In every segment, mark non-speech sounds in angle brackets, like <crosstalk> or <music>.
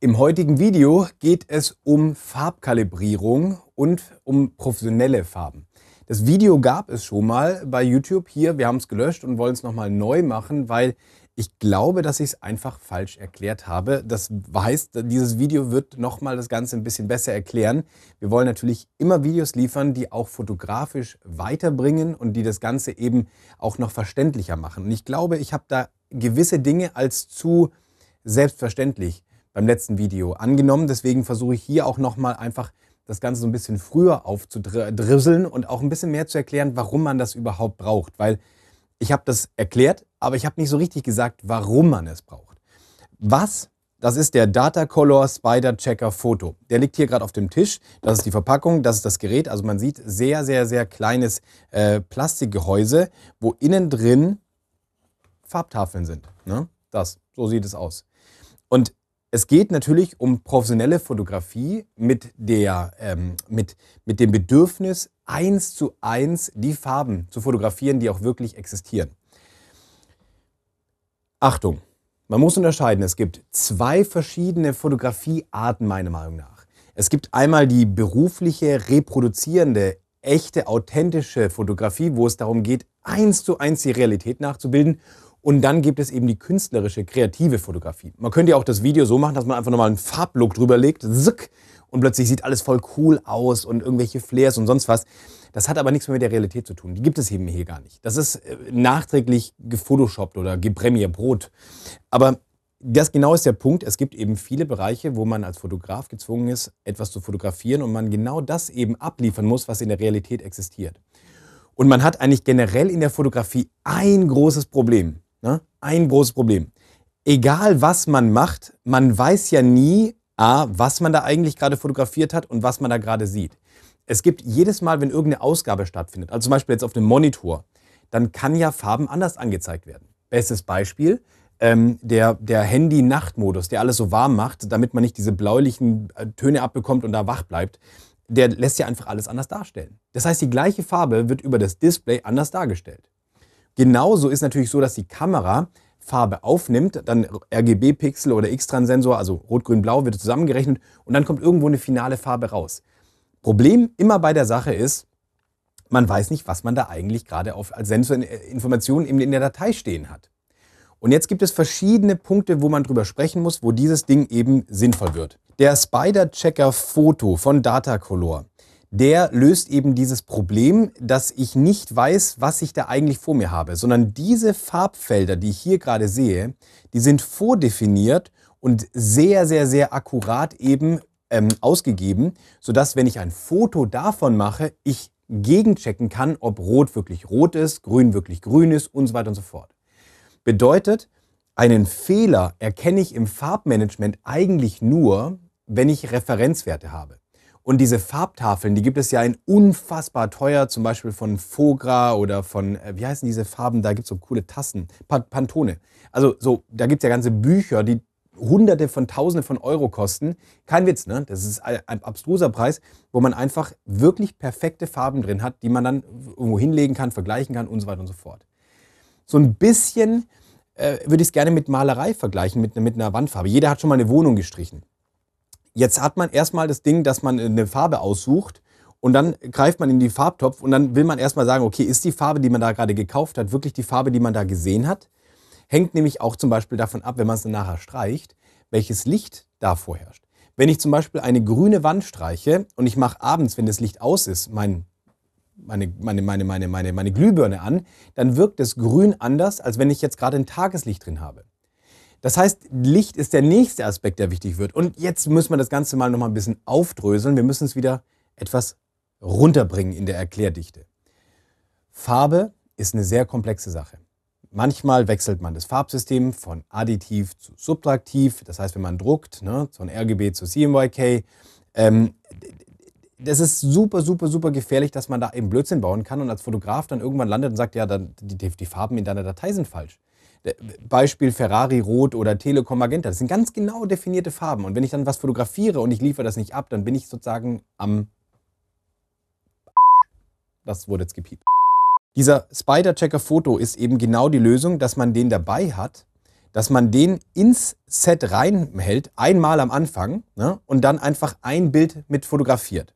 Im heutigen Video geht es um Farbkalibrierung und um professionelle Farben. Das Video gab es schon mal bei YouTube hier. Wir haben es gelöscht und wollen es nochmal neu machen, weil ich glaube, dass ich es einfach falsch erklärt habe. Das heißt, dieses Video wird nochmal das Ganze ein bisschen besser erklären. Wir wollen natürlich immer Videos liefern, die auch fotografisch weiterbringen und die das Ganze eben auch noch verständlicher machen. Und ich glaube, ich habe da gewisse Dinge als zu selbstverständlich beim letzten Video angenommen. Deswegen versuche ich hier auch nochmal einfach das Ganze so ein bisschen früher aufzudrisseln und auch ein bisschen mehr zu erklären, warum man das überhaupt braucht. Weil ich habe das erklärt, aber ich habe nicht so richtig gesagt, warum man es braucht. Was? Das ist der Data Color Spider Checker Foto. Der liegt hier gerade auf dem Tisch. Das ist die Verpackung, das ist das Gerät. Also man sieht sehr, sehr, sehr kleines äh, Plastikgehäuse, wo innen drin Farbtafeln sind. Ne? Das, so sieht es aus. Und es geht natürlich um professionelle Fotografie mit, der, ähm, mit, mit dem Bedürfnis, eins zu eins die Farben zu fotografieren, die auch wirklich existieren. Achtung, man muss unterscheiden, es gibt zwei verschiedene Fotografiearten meiner Meinung nach. Es gibt einmal die berufliche, reproduzierende, echte, authentische Fotografie, wo es darum geht, eins zu eins die Realität nachzubilden und dann gibt es eben die künstlerische, kreative Fotografie. Man könnte ja auch das Video so machen, dass man einfach nochmal einen Farblook drüber legt. zick, und plötzlich sieht alles voll cool aus und irgendwelche Flares und sonst was. Das hat aber nichts mehr mit der Realität zu tun. Die gibt es eben hier gar nicht. Das ist äh, nachträglich gefotoshoppt oder gepremier Brot. Aber das genau ist der Punkt. Es gibt eben viele Bereiche, wo man als Fotograf gezwungen ist, etwas zu fotografieren und man genau das eben abliefern muss, was in der Realität existiert. Und man hat eigentlich generell in der Fotografie ein großes Problem. Ne? Ein großes Problem. Egal was man macht, man weiß ja nie, A, was man da eigentlich gerade fotografiert hat und was man da gerade sieht. Es gibt jedes Mal, wenn irgendeine Ausgabe stattfindet, also zum Beispiel jetzt auf dem Monitor, dann kann ja Farben anders angezeigt werden. Bestes Beispiel, ähm, der, der Handy-Nachtmodus, der alles so warm macht, damit man nicht diese bläulichen äh, Töne abbekommt und da wach bleibt, der lässt ja einfach alles anders darstellen. Das heißt, die gleiche Farbe wird über das Display anders dargestellt. Genauso ist natürlich so, dass die Kamera Farbe aufnimmt, dann RGB-Pixel oder x transensor also Rot, Grün, Blau, wird zusammengerechnet und dann kommt irgendwo eine finale Farbe raus. Problem immer bei der Sache ist, man weiß nicht, was man da eigentlich gerade auf, als Sensorinformationen äh, in der Datei stehen hat. Und jetzt gibt es verschiedene Punkte, wo man drüber sprechen muss, wo dieses Ding eben sinnvoll wird. Der Spider Checker Foto von Datacolor der löst eben dieses Problem, dass ich nicht weiß, was ich da eigentlich vor mir habe, sondern diese Farbfelder, die ich hier gerade sehe, die sind vordefiniert und sehr, sehr, sehr akkurat eben ähm, ausgegeben, sodass, wenn ich ein Foto davon mache, ich gegenchecken kann, ob rot wirklich rot ist, grün wirklich grün ist und so weiter und so fort. Bedeutet, einen Fehler erkenne ich im Farbmanagement eigentlich nur, wenn ich Referenzwerte habe. Und diese Farbtafeln, die gibt es ja in unfassbar teuer, zum Beispiel von Fogra oder von, äh, wie heißen diese Farben, da gibt es so coole Tassen, Pantone. Also so, da gibt es ja ganze Bücher, die hunderte von tausende von Euro kosten. Kein Witz, ne? Das ist ein abstruser Preis, wo man einfach wirklich perfekte Farben drin hat, die man dann irgendwo hinlegen kann, vergleichen kann und so weiter und so fort. So ein bisschen äh, würde ich es gerne mit Malerei vergleichen, mit, mit einer Wandfarbe. Jeder hat schon mal eine Wohnung gestrichen. Jetzt hat man erstmal das Ding, dass man eine äh, Farbe aussucht und dann greift man in die Farbtopf und dann will man erstmal sagen, okay, ist die Farbe, die man da gerade gekauft hat, wirklich die Farbe, die man da gesehen hat? Hängt nämlich auch zum Beispiel davon ab, wenn man es nachher streicht, welches Licht da vorherrscht. Wenn ich zum Beispiel eine grüne Wand streiche und ich mache abends, wenn das Licht aus ist, mein, meine, meine, meine, meine, meine, meine Glühbirne an, dann wirkt das Grün anders, als wenn ich jetzt gerade ein Tageslicht drin habe. Das heißt, Licht ist der nächste Aspekt, der wichtig wird. Und jetzt müssen wir das Ganze mal noch mal ein bisschen aufdröseln. Wir müssen es wieder etwas runterbringen in der Erklärdichte. Farbe ist eine sehr komplexe Sache. Manchmal wechselt man das Farbsystem von additiv zu subtraktiv. Das heißt, wenn man druckt, ne, von RGB zu CMYK, ähm, das ist super, super, super gefährlich, dass man da eben Blödsinn bauen kann und als Fotograf dann irgendwann landet und sagt, ja, dann, die, die Farben in deiner Datei sind falsch. Beispiel Ferrari Rot oder Telekom Magenta. Das sind ganz genau definierte Farben. Und wenn ich dann was fotografiere und ich liefere das nicht ab, dann bin ich sozusagen am. Das wurde jetzt gepiept. Dieser Spider-Checker-Foto ist eben genau die Lösung, dass man den dabei hat, dass man den ins Set reinhält, einmal am Anfang ne, und dann einfach ein Bild mit fotografiert.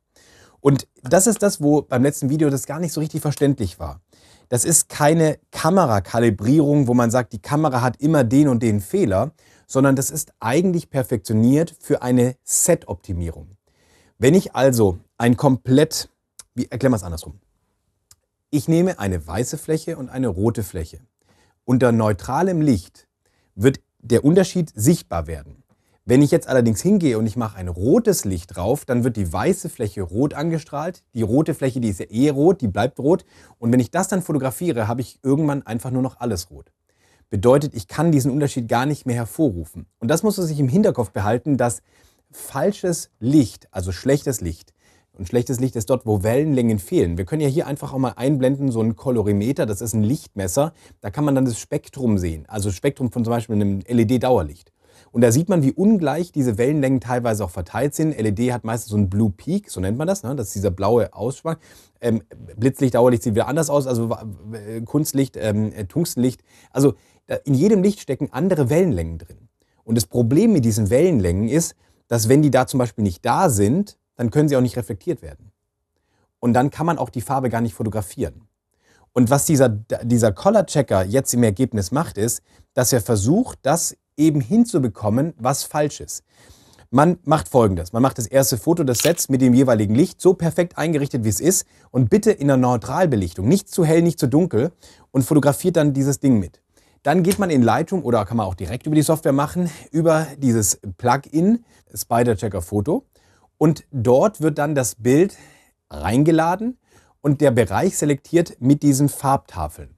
Und das ist das, wo beim letzten Video das gar nicht so richtig verständlich war. Das ist keine Kamerakalibrierung, wo man sagt, die Kamera hat immer den und den Fehler, sondern das ist eigentlich perfektioniert für eine Set-Optimierung. Wenn ich also ein komplett, wie erklären wir es andersrum? Ich nehme eine weiße Fläche und eine rote Fläche. Unter neutralem Licht wird der Unterschied sichtbar werden. Wenn ich jetzt allerdings hingehe und ich mache ein rotes Licht drauf, dann wird die weiße Fläche rot angestrahlt. Die rote Fläche, die ist ja eh rot, die bleibt rot. Und wenn ich das dann fotografiere, habe ich irgendwann einfach nur noch alles rot. Bedeutet, ich kann diesen Unterschied gar nicht mehr hervorrufen. Und das muss man sich im Hinterkopf behalten, dass falsches Licht, also schlechtes Licht, und schlechtes Licht ist dort, wo Wellenlängen fehlen. Wir können ja hier einfach auch mal einblenden, so ein Kolorimeter, das ist ein Lichtmesser. Da kann man dann das Spektrum sehen, also Spektrum von zum Beispiel einem LED-Dauerlicht. Und da sieht man, wie ungleich diese Wellenlängen teilweise auch verteilt sind. LED hat meistens so einen Blue Peak, so nennt man das, ne? das ist dieser blaue Ausschwang. Ähm, Blitzlicht, Dauerlicht sieht wieder anders aus, also äh, Kunstlicht, ähm, äh, Tungstenlicht. Also in jedem Licht stecken andere Wellenlängen drin. Und das Problem mit diesen Wellenlängen ist, dass wenn die da zum Beispiel nicht da sind, dann können sie auch nicht reflektiert werden. Und dann kann man auch die Farbe gar nicht fotografieren. Und was dieser, dieser Color Checker jetzt im Ergebnis macht, ist, dass er versucht, das eben hinzubekommen, was falsch ist. Man macht folgendes. Man macht das erste Foto des Sets mit dem jeweiligen Licht so perfekt eingerichtet, wie es ist und bitte in der Neutralbelichtung, nicht zu hell, nicht zu dunkel und fotografiert dann dieses Ding mit. Dann geht man in Leitung oder kann man auch direkt über die Software machen, über dieses Plugin Spider-Checker Foto und dort wird dann das Bild reingeladen und der Bereich selektiert mit diesen Farbtafeln.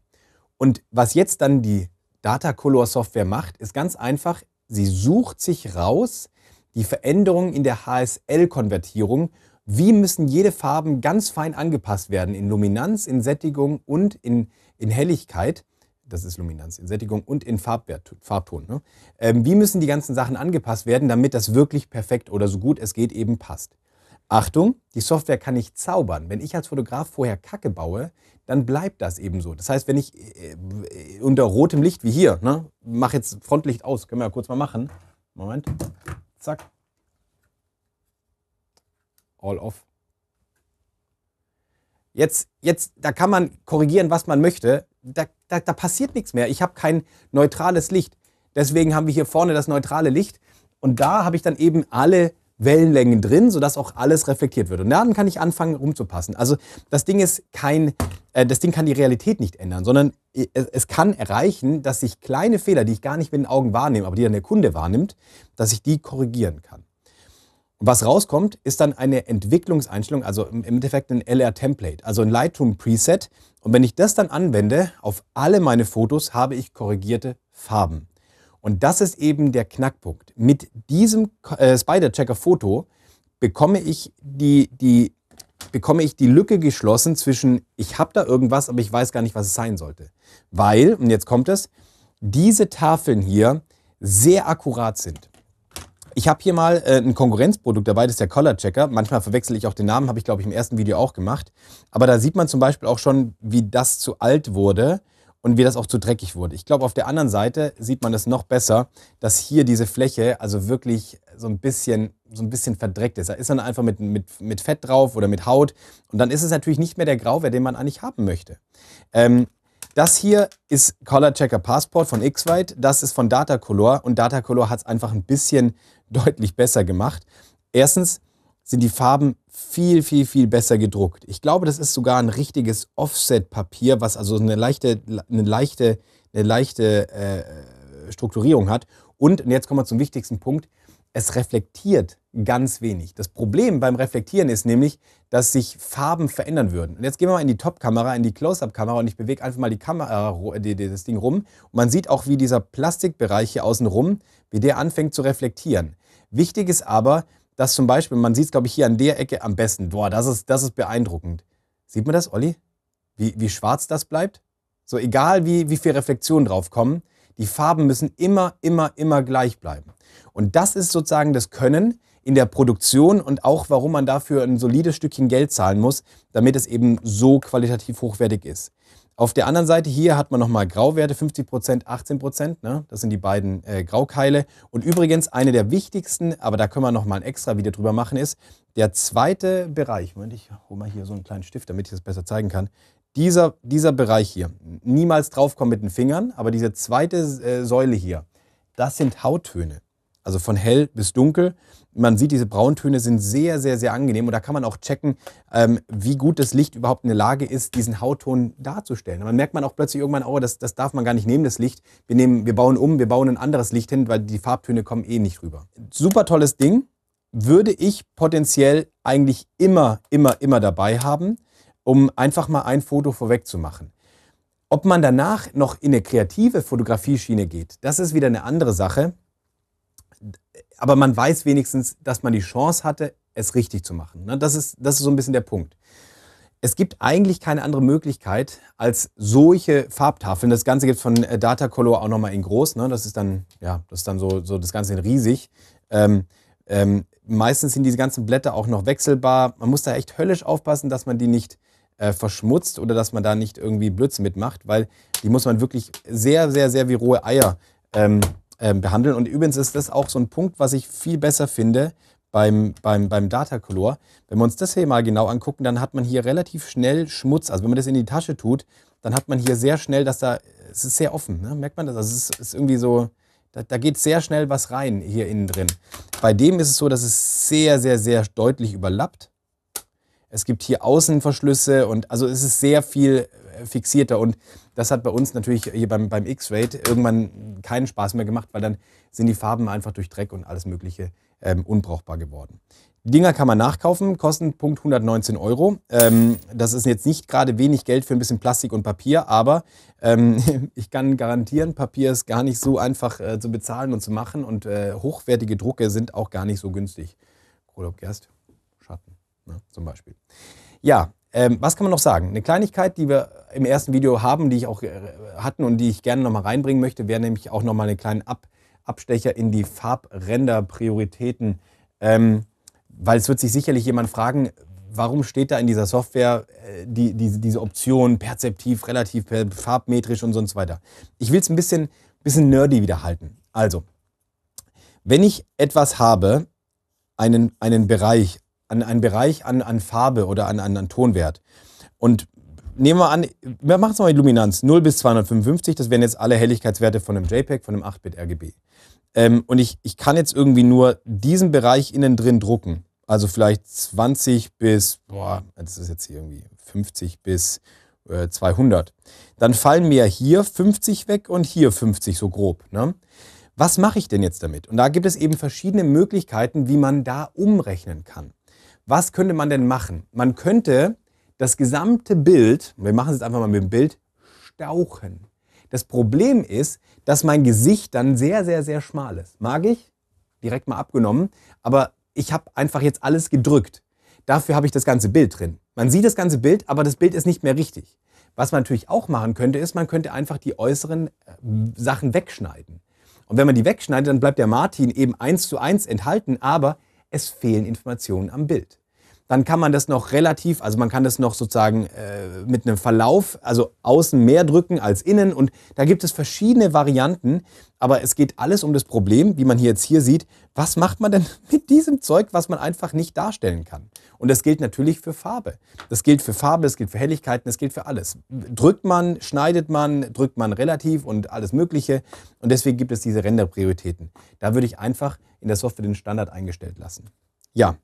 Und was jetzt dann die Data Color Software macht, ist ganz einfach, sie sucht sich raus die Veränderungen in der HSL-Konvertierung. Wie müssen jede Farben ganz fein angepasst werden in Luminanz, in Sättigung und in, in Helligkeit? Das ist Luminanz, in Sättigung und in Farbwert, Farbton. Ne? Ähm, wie müssen die ganzen Sachen angepasst werden, damit das wirklich perfekt oder so gut es geht eben passt? Achtung, die Software kann nicht zaubern. Wenn ich als Fotograf vorher Kacke baue, dann bleibt das eben so. Das heißt, wenn ich äh, unter rotem Licht wie hier, ne, mach jetzt Frontlicht aus, können wir ja kurz mal machen. Moment. Zack. All off. Jetzt, jetzt, da kann man korrigieren, was man möchte. Da, da, da passiert nichts mehr. Ich habe kein neutrales Licht. Deswegen haben wir hier vorne das neutrale Licht. Und da habe ich dann eben alle Wellenlängen drin, sodass auch alles reflektiert wird. Und dann kann ich anfangen, rumzupassen. Also das Ding ist kein, äh, das Ding kann die Realität nicht ändern, sondern äh, es, es, kann erreichen, dass ich kleine Fehler, die ich gar nicht mit den Augen wahrnehme, aber die dann der Kunde wahrnimmt, dass ich die korrigieren kann. Und was rauskommt, ist dann eine Entwicklungseinstellung, also im Endeffekt ein LR-Template, also ein Lightroom-Preset. Und wenn ich das dann anwende, auf alle meine Fotos habe ich korrigierte Farben. Und das ist eben der Knackpunkt. Mit diesem äh, Spider-Checker-Foto bekomme ich die, die, bekomme ich die Lücke geschlossen zwischen, ich habe da irgendwas, aber ich weiß gar nicht, was es sein sollte. Weil, und jetzt kommt es, diese Tafeln hier sehr akkurat sind. Ich habe hier mal äh, ein Konkurrenzprodukt dabei, das ist der Color Checker. Manchmal verwechsel ich auch den Namen, habe ich glaube ich im ersten Video auch gemacht. Aber da sieht man zum Beispiel auch schon, wie das zu alt wurde und wie das auch zu dreckig wurde. Ich glaube, auf der anderen Seite sieht man das noch besser, dass hier diese Fläche also wirklich so ein bisschen, so ein bisschen verdreckt ist. Da ist dann einfach mit, mit, mit Fett drauf oder mit Haut und dann ist es natürlich nicht mehr der Grauwehr, den man eigentlich haben möchte. Ähm, das hier ist Color Checker Passport von X-White, das ist von Data Color und Data Color hat es einfach ein bisschen <laughs> deutlich besser gemacht. Erstens sind die Farben viel, viel, viel besser gedruckt. Ich glaube, das ist sogar ein richtiges Offset-Papier, was also eine leichte, eine leichte, eine leichte äh, Strukturierung hat. Und, und jetzt kommen wir zum wichtigsten Punkt, es reflektiert ganz wenig. Das Problem beim Reflektieren ist nämlich, dass sich Farben verändern würden. Und jetzt gehen wir mal in die Top-Kamera, in die Close-Up-Kamera und ich bewege einfach mal die Kamera, die, die, das Ding rum. Und man sieht auch, wie dieser Plastikbereich hier außen rum, wie der anfängt zu reflektieren. Wichtig ist aber, dass zum Beispiel, man sieht es, glaube ich, hier an der Ecke am besten. Boah, das ist, das ist beeindruckend. Sieht man das, Olli? Wie, wie schwarz das bleibt? So egal, wie, wie viel Reflexionen drauf kommen, die Farben müssen immer, immer, immer gleich bleiben. Und das ist sozusagen das Können in der Produktion und auch, warum man dafür ein solides Stückchen Geld zahlen muss, damit es eben so qualitativ hochwertig ist. Auf der anderen Seite hier hat man nochmal Grauwerte, 50%, 18%. Ne? Das sind die beiden äh, Graukeile. Und übrigens eine der wichtigsten, aber da können wir nochmal ein extra Video drüber machen, ist der zweite Bereich. Moment, ich hole mal hier so einen kleinen Stift, damit ich das besser zeigen kann. Dieser, dieser Bereich hier, niemals draufkommen mit den Fingern, aber diese zweite äh, Säule hier, das sind Hauttöne also von hell bis dunkel. Man sieht, diese Brauntöne sind sehr, sehr, sehr angenehm und da kann man auch checken, ähm, wie gut das Licht überhaupt in der Lage ist, diesen Hautton darzustellen. Und dann merkt man auch plötzlich irgendwann, oh, das, das darf man gar nicht nehmen, das Licht. Wir, nehmen, wir bauen um, wir bauen ein anderes Licht hin, weil die Farbtöne kommen eh nicht rüber. Super tolles Ding, würde ich potenziell eigentlich immer, immer, immer dabei haben, um einfach mal ein Foto vorweg zu machen. Ob man danach noch in eine kreative Fotografieschiene geht, das ist wieder eine andere Sache aber man weiß wenigstens, dass man die Chance hatte, es richtig zu machen. Ne? Das ist, das ist so ein bisschen der Punkt. Es gibt eigentlich keine andere Möglichkeit als solche Farbtafeln. Das Ganze gibt es von äh, Datacolor auch nochmal in groß. Ne? Das ist dann, ja, das ist dann so, so das Ganze in riesig. Ähm, ähm, meistens sind diese ganzen Blätter auch noch wechselbar. Man muss da echt höllisch aufpassen, dass man die nicht äh, verschmutzt oder dass man da nicht irgendwie Blödsinn mitmacht, weil die muss man wirklich sehr, sehr, sehr wie rohe Eier ähm, ähm, behandeln. Und übrigens ist das auch so ein Punkt, was ich viel besser finde beim, beim, beim Data Color. Wenn wir uns das hier mal genau angucken, dann hat man hier relativ schnell Schmutz. Also wenn man das in die Tasche tut, dann hat man hier sehr schnell, dass da, es ist sehr offen, ne? merkt man das? Also es ist, ist irgendwie so, da, da, geht sehr schnell was rein hier innen drin. Bei dem ist es so, dass es sehr, sehr, sehr deutlich überlappt. Es gibt hier Außenverschlüsse und also es ist sehr viel fixierter. Und das hat bei uns natürlich hier beim, beim X-Rate irgendwann keinen Spaß mehr gemacht, weil dann sind die Farben einfach durch Dreck und alles Mögliche ähm, unbrauchbar geworden. Die Dinger kann man nachkaufen, kosten Punkt 119 Euro. Ähm, das ist jetzt nicht gerade wenig Geld für ein bisschen Plastik und Papier, aber ähm, <laughs> ich kann garantieren, Papier ist gar nicht so einfach äh, zu bezahlen und zu machen und äh, hochwertige Drucke sind auch gar nicht so günstig. Urlaub Gerst, Schatten ne, zum Beispiel. Ja, ähm, was kann man noch sagen? Eine Kleinigkeit, die wir im ersten Video haben, die ich auch äh, hatten und die ich gerne nochmal reinbringen möchte, wäre nämlich auch nochmal einen kleinen Ab Abstecher in die Farbränder-Prioritäten. Ähm, weil es wird sich sicherlich jemand fragen, warum steht da in dieser Software äh, die, die, diese Option perzeptiv, relativ, farbmetrisch und sonst weiter. Ich will es ein bisschen, bisschen nerdy wieder halten. Also, wenn ich etwas habe, einen, einen Bereich, an einen Bereich, an, an Farbe oder an, an, an Tonwert. Und nehmen wir an, wir machen es mal die Luminanz, 0 bis 255, das wären jetzt alle Helligkeitswerte von einem JPEG, von einem 8-Bit-RGB. Ähm, und ich, ich kann jetzt irgendwie nur diesen Bereich innen drin drucken. Also vielleicht 20 bis, boah, das ist jetzt hier irgendwie 50 bis äh, 200. Dann fallen mir hier 50 weg und hier 50 so grob. Ne? Was mache ich denn jetzt damit? Und da gibt es eben verschiedene Möglichkeiten, wie man da umrechnen kann. Was könnte man denn machen? Man könnte das gesamte Bild, wir machen es jetzt einfach mal mit dem Bild, stauchen. Das Problem ist, dass mein Gesicht dann sehr, sehr, sehr schmal ist. Mag ich? Direkt mal abgenommen. Aber ich habe einfach jetzt alles gedrückt. Dafür habe ich das ganze Bild drin. Man sieht das ganze Bild, aber das Bild ist nicht mehr richtig. Was man natürlich auch machen könnte, ist, man könnte einfach die äußeren äh, Sachen wegschneiden. Und wenn man die wegschneidet, dann bleibt der Martin eben eins zu eins enthalten, aber es fehlen Informationen am Bild dann kann man das noch relativ, also man kann das noch sozusagen äh, mit einem Verlauf, also außen mehr drücken als innen. Und da gibt es verschiedene Varianten, aber es geht alles um das Problem, wie man hier jetzt hier sieht, was macht man denn <laughs> mit diesem Zeug, was man einfach nicht darstellen kann? Und das gilt natürlich für Farbe. Das gilt für Farbe, das gilt für Helligkeiten, das gilt für alles. Drückt man, schneidet man, drückt man relativ und alles Mögliche. Und deswegen gibt es diese Renderprioritäten. Da würde ich einfach in der Software den Standard eingestellt lassen. Ja,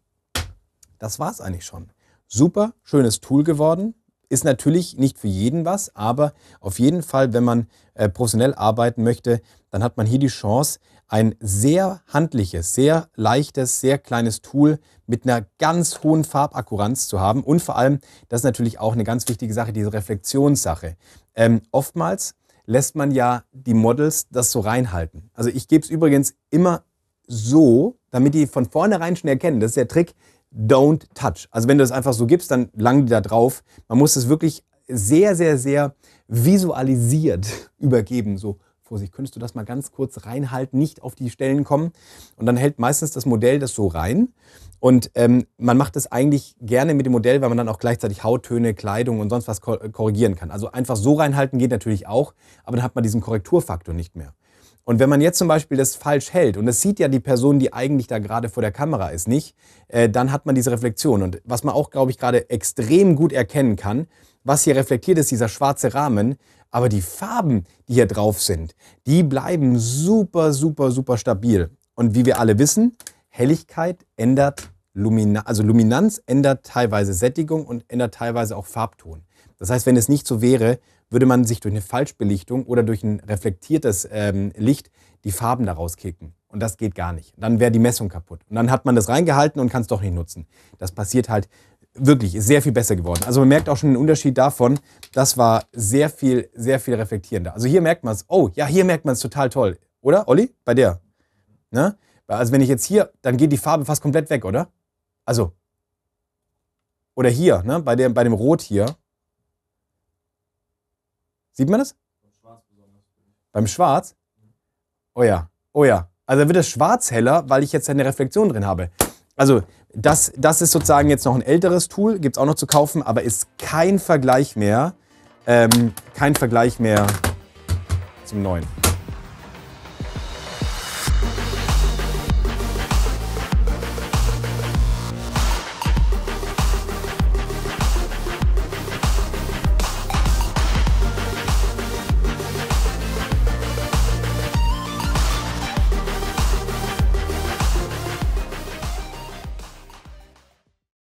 das war es eigentlich schon. Super, schönes Tool geworden. Ist natürlich nicht für jeden was, aber auf jeden Fall, wenn man äh, professionell arbeiten möchte, dann hat man hier die Chance, ein sehr handliches, sehr leichtes, sehr kleines Tool mit einer ganz hohen Farbakkuranz zu haben. Und vor allem, das ist natürlich auch eine ganz wichtige Sache, diese Reflexionssache. Ähm, oftmals lässt man ja die Models das so reinhalten. Also ich gebe es übrigens immer so, damit die von vornherein schon erkennen, das ist der Trick, Don't touch. Also wenn du das einfach so gibst, dann langen die da drauf. Man muss es wirklich sehr, sehr, sehr visualisiert <laughs> übergeben. So, Vorsicht, könntest du das mal ganz kurz reinhalten, nicht auf die Stellen kommen. Und dann hält meistens das Modell das so rein. Und ähm, man macht das eigentlich gerne mit dem Modell, weil man dann auch gleichzeitig Hauttöne, Kleidung und sonst was korrigieren kann. Also einfach so reinhalten geht natürlich auch, aber dann hat man diesen Korrekturfaktor nicht mehr. Und wenn man jetzt zum Beispiel das falsch hält, und das sieht ja die Person, die eigentlich da gerade vor der Kamera ist, nicht, äh, dann hat man diese Reflexion. Und was man auch, glaube ich, gerade extrem gut erkennen kann, was hier reflektiert ist, dieser schwarze Rahmen, aber die Farben, die hier drauf sind, die bleiben super, super, super stabil. Und wie wir alle wissen, Helligkeit ändert Lumina also Luminanz ändert teilweise Sättigung und ändert teilweise auch Farbton. Das heißt, wenn es nicht so wäre, würde man sich durch eine Falschbelichtung oder durch ein reflektiertes ähm, Licht die Farben daraus kicken. Und das geht gar nicht. Dann wäre die Messung kaputt. Und dann hat man das reingehalten und kann es doch nicht nutzen. Das passiert halt wirklich, ist sehr viel besser geworden. Also man merkt auch schon den Unterschied davon, das war sehr viel, sehr viel reflektierender. Also hier merkt man es, oh ja, hier merkt man es total toll. Oder, Olli? Bei der? Ne? Also wenn ich jetzt hier, dann geht die Farbe fast komplett weg, oder? Also. Oder hier, ne? bei, dem, bei dem Rot hier. Sieht man das? Beim Schwarz? Oh ja, oh ja. Also wird das Schwarz heller, weil ich jetzt eine Reflexion drin habe. Also das, das ist sozusagen jetzt noch ein älteres Tool, gibt es auch noch zu kaufen, aber ist kein Vergleich mehr, ähm, kein Vergleich mehr zum neuen.